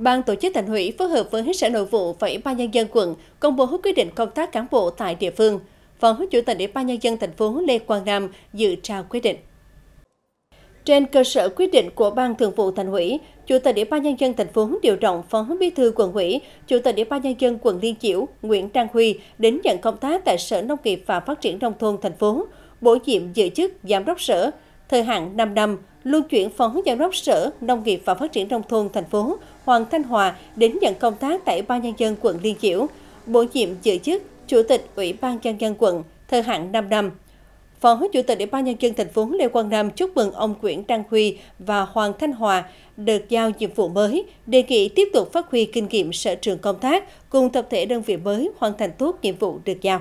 Ban tổ chức thành ủy phối hợp với Sở Nội vụ và Ủy ban nhân dân quận công bố quyết định công tác cán bộ tại địa phương. Phó Chủ tịch Ủy ban nhân dân thành phố Lê Quang Nam dự trao quyết định. Trên cơ sở quyết định của Ban Thường vụ Thành ủy, Chủ tịch Ủy ban nhân dân thành phố điều động Phó Bí thư quận ủy, Chủ tịch Ủy ban nhân dân quận Liên Chiểu Nguyễn Trang Huy đến nhận công tác tại Sở Nông nghiệp và Phát triển nông thôn thành phố, bổ nhiệm giữ chức Giám đốc Sở, thời hạn 5 năm, luân chuyển Phó Giám đốc Sở Nông nghiệp và Phát triển Nông thôn thành phố Hoàng Thanh Hòa đến nhận công tác tại Ban Nhân dân quận Liên Chiểu, bổ nhiệm giữ chức Chủ tịch Ủy ban Nhân dân quận, thời hạn 5 năm. Phó Chủ tịch Ủy ban Nhân dân thành phố Lê Quang Nam chúc mừng ông Nguyễn Đăng Huy và Hoàng Thanh Hòa được giao nhiệm vụ mới, đề nghị tiếp tục phát huy kinh nghiệm sở trường công tác cùng tập thể đơn vị mới hoàn thành tốt nhiệm vụ được giao.